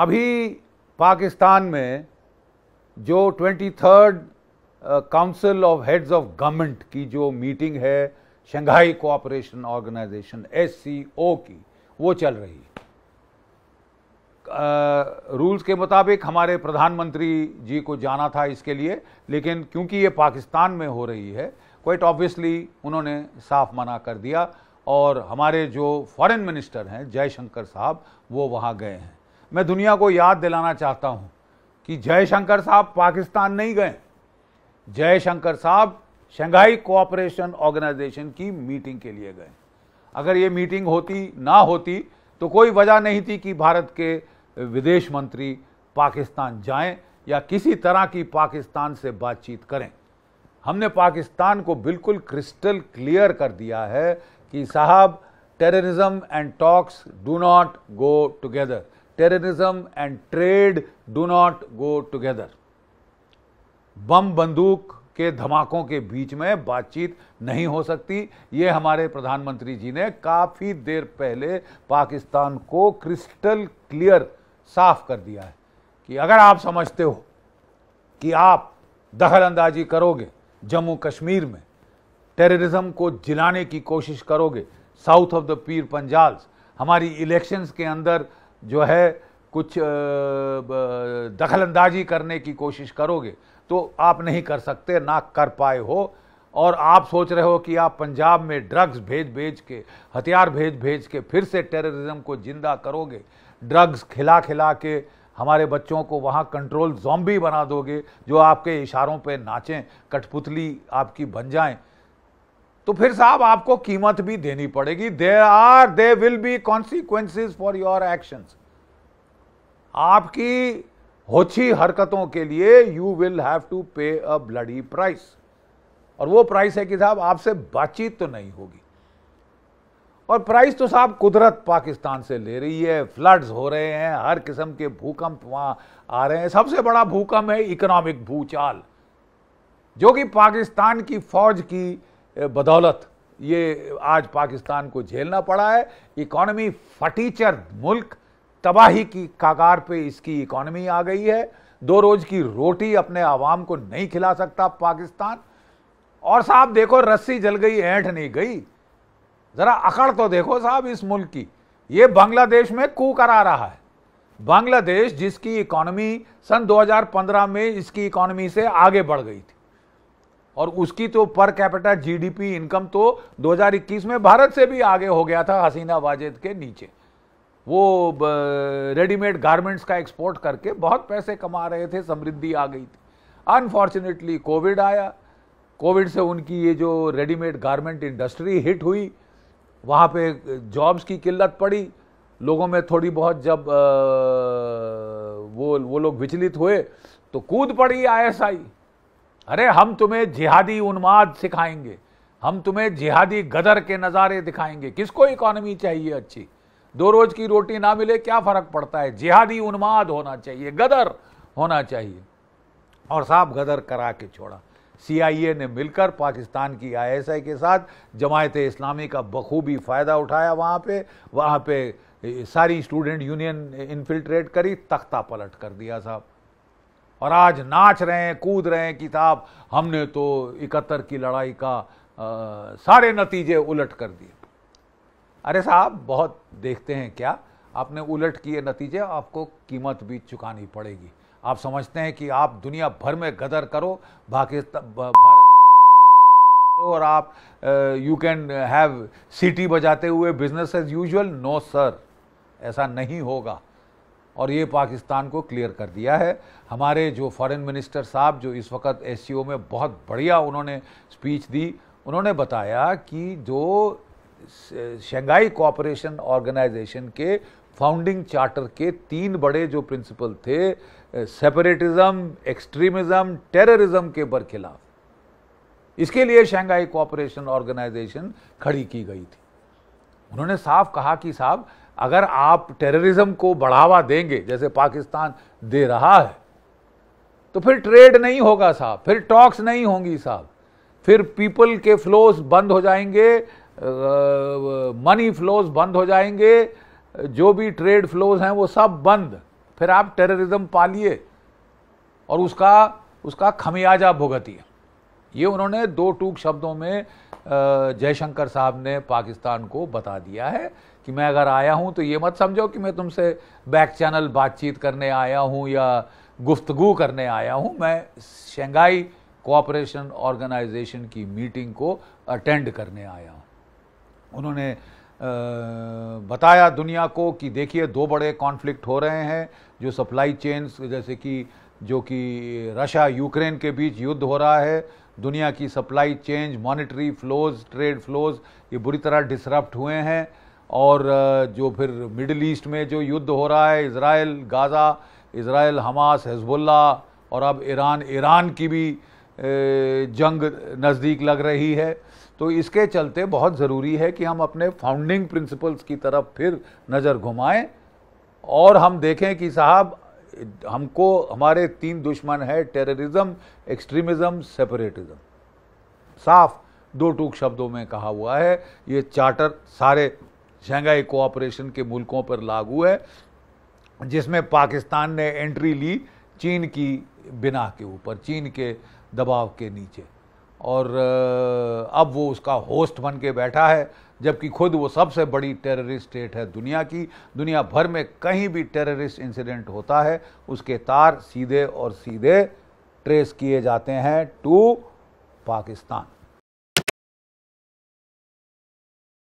अभी पाकिस्तान में जो twenty third council of heads of government की जो मीटिंग है शंघाई कोऑपरेशन ऑर्गेनाइजेशन एस की वो चल रही रूल्स के मुताबिक हमारे प्रधानमंत्री जी को जाना था इसके लिए लेकिन क्योंकि ये पाकिस्तान में हो रही है क्वाइट ऑब्वियसली उन्होंने साफ मना कर दिया और हमारे जो फॉरेन मिनिस्टर हैं जयशंकर साहब वो वहाँ गए हैं मैं दुनिया को याद दिलाना चाहता हूँ कि जयशंकर साहब पाकिस्तान नहीं गए जयशंकर साहब शंघाई कोऑपरेशन ऑर्गेनाइजेशन की मीटिंग के लिए गए अगर ये मीटिंग होती ना होती तो कोई वजह नहीं थी कि भारत के विदेश मंत्री पाकिस्तान जाएं या किसी तरह की पाकिस्तान से बातचीत करें हमने पाकिस्तान को बिल्कुल क्रिस्टल क्लियर कर दिया है कि साहब terrorism and talks do not go together terrorism and trade do not go together. बम बंदूक के धमाकों के बीच में बातचीत नहीं हो सकती ये हमारे प्रधानमंत्री जी ने काफ़ी देर पहले पाकिस्तान को क्रिस्टल क्लियर साफ कर दिया है कि अगर आप समझते हो कि आप दखल अंदाजी करोगे जम्मू कश्मीर में टेररिज्म को जिलाने की कोशिश करोगे साउथ ऑफ द पीर पंजाल्स हमारी इलेक्शंस के अंदर जो है कुछ दखलंदाजी करने की कोशिश करोगे तो आप नहीं कर सकते ना कर पाए हो और आप सोच रहे हो कि आप पंजाब में ड्रग्स भेज भेज के हथियार भेज भेज के फिर से टेररिज्म को जिंदा करोगे ड्रग्स खिला खिला के हमारे बच्चों को वहाँ कंट्रोल जॉम्बी बना दोगे जो आपके इशारों पे नाचें कठपुतली आपकी बन जाएं तो फिर साहब आपको कीमत भी देनी पड़ेगी they are they will be consequences for your actions आपकी होछी हरकतों के लिए यू विल हैव टू पे अ ब्लडी प्राइस और वो प्राइस है कि साहब आपसे बातचीत तो नहीं होगी और प्राइस तो साहब कुदरत पाकिस्तान से ले रही है फ्लड्स हो रहे हैं हर किस्म के भूकंप वहां आ रहे हैं सबसे बड़ा भूकंप है इकोनॉमिक भूचाल जो कि पाकिस्तान की फौज की बदौलत ये आज पाकिस्तान को झेलना पड़ा है इकोनॉमी फटीचर मुल्क तबाही की कागार पे इसकी इकोनॉमी आ गई है दो रोज की रोटी अपने आवाम को नहीं खिला सकता पाकिस्तान और साहब देखो रस्सी जल गई ऐंठ नहीं गई ज़रा अकड़ तो देखो साहब इस मुल्क की ये बांग्लादेश में कू करा रहा है बांग्लादेश जिसकी इकोनॉमी सन 2015 में इसकी इकोनॉमी से आगे बढ़ गई थी और उसकी तो पर कैपिटल जीडीपी इनकम तो 2021 में भारत से भी आगे हो गया था हसीना वाजिद के नीचे वो रेडीमेड गारमेंट्स का एक्सपोर्ट करके बहुत पैसे कमा रहे थे समृद्धि आ गई थी अनफॉर्चुनेटली कोविड आया कोविड से उनकी ये जो रेडीमेड गारमेंट इंडस्ट्री हिट हुई वहाँ पे जॉब्स की किल्लत पड़ी लोगों में थोड़ी बहुत जब आ, वो वो लोग विचलित हुए तो कूद पड़ी आई अरे हम तुम्हें जिहादी उन्माद सिखाएंगे हम तुम्हें जिहादी गदर के नज़ारे दिखाएंगे किसको इकोनॉमी चाहिए अच्छी दो रोज की रोटी ना मिले क्या फ़र्क पड़ता है जिहादी उन्माद होना चाहिए गदर होना चाहिए और साहब गदर करा के छोड़ा सीआईए ने मिलकर पाकिस्तान की आईएसआई के साथ जमायत इस्लामी का बखूबी फ़ायदा उठाया वहाँ पे वहाँ पे सारी स्टूडेंट यूनियन इन्फिल्ट्रेट करी तख्ता पलट कर दिया साहब और आज नाच रहे हैं कूद रहे हैं कि साहब हमने तो इकहत्तर की लड़ाई का आ, सारे नतीजे उलट कर दिए अरे साहब बहुत देखते हैं क्या आपने उलट किए नतीजे आपको कीमत भी चुकानी पड़ेगी आप समझते हैं कि आप दुनिया भर में गदर करो पाकिस्तान भारत करो और आप यू कैन हैव सिटी बजाते हुए business as usual no sir ऐसा नहीं होगा और ये पाकिस्तान को क्लियर कर दिया है हमारे जो फॉरेन मिनिस्टर साहब जो इस वक्त एस में बहुत बढ़िया उन्होंने स्पीच दी उन्होंने बताया कि जो शंघाई कोऑपरेशन ऑर्गेनाइजेशन के फाउंडिंग चार्टर के तीन बड़े जो प्रिंसिपल थे सेपरेटिज्म एक्सट्रीमिज्म टेररिज्म के बरखिलाफ इसके लिए शंघाई कोऑपरेशन ऑर्गेनाइजेशन खड़ी की गई थी उन्होंने साफ कहा कि साहब अगर आप टेररिज्म को बढ़ावा देंगे जैसे पाकिस्तान दे रहा है तो फिर ट्रेड नहीं होगा साहब फिर टॉक्स नहीं होंगी साहब फिर पीपल के फ्लोज बंद हो जाएंगे मनी फ्लोज बंद हो जाएंगे जो भी ट्रेड फ्लोज हैं वो सब बंद फिर आप टेररिज्म पालिए और उसका उसका खमियाजा भुगतिए ये उन्होंने दो टूक शब्दों में जयशंकर साहब ने पाकिस्तान को बता दिया है कि मैं अगर आया हूँ तो ये मत समझो कि मैं तुमसे बैक चैनल बातचीत करने आया हूँ या गुफ्तगु करने आया हूँ मैं शंघाई कोऑपरेशन ऑर्गेनाइजेशन की मीटिंग को अटेंड करने आया हूँ उन्होंने बताया दुनिया को कि देखिए दो बड़े कॉन्फ्लिक्ट हो रहे हैं जो सप्लाई चेन्स जैसे कि जो कि रशिया यूक्रेन के बीच युद्ध हो रहा है दुनिया की supply chain monetary flows trade flows ये बुरी तरह डिसरप्ट हुए हैं और जो फिर मिडिल ईस्ट में जो युद्ध हो रहा है Israel Gaza Israel Hamas Hezbollah और अब ईरान ईरान की भी जंग नज़दीक लग रही है तो इसके चलते बहुत ज़रूरी है कि हम अपने फाउंडिंग प्रिंसिपल्स की तरफ फिर नज़र घुमाएं और हम देखें कि साहब हमको हमारे तीन दुश्मन है टेररिज्म एक्सट्रीमिज्म सेपरेटिज़म साफ दो टूक शब्दों में कहा हुआ है ये चार्टर सारे शंघाई कोऑपरेशन के मुल्कों पर लागू है जिसमें पाकिस्तान ने एंट्री ली चीन की बिना के ऊपर चीन के दबाव के नीचे और अब वो उसका होस्ट बन के बैठा है जबकि खुद वो सबसे बड़ी टेररिस्ट स्टेट है दुनिया की दुनिया भर में कहीं भी टेररिस्ट इंसिडेंट होता है उसके तार सीधे और सीधे ट्रेस किए जाते हैं टू पाकिस्तान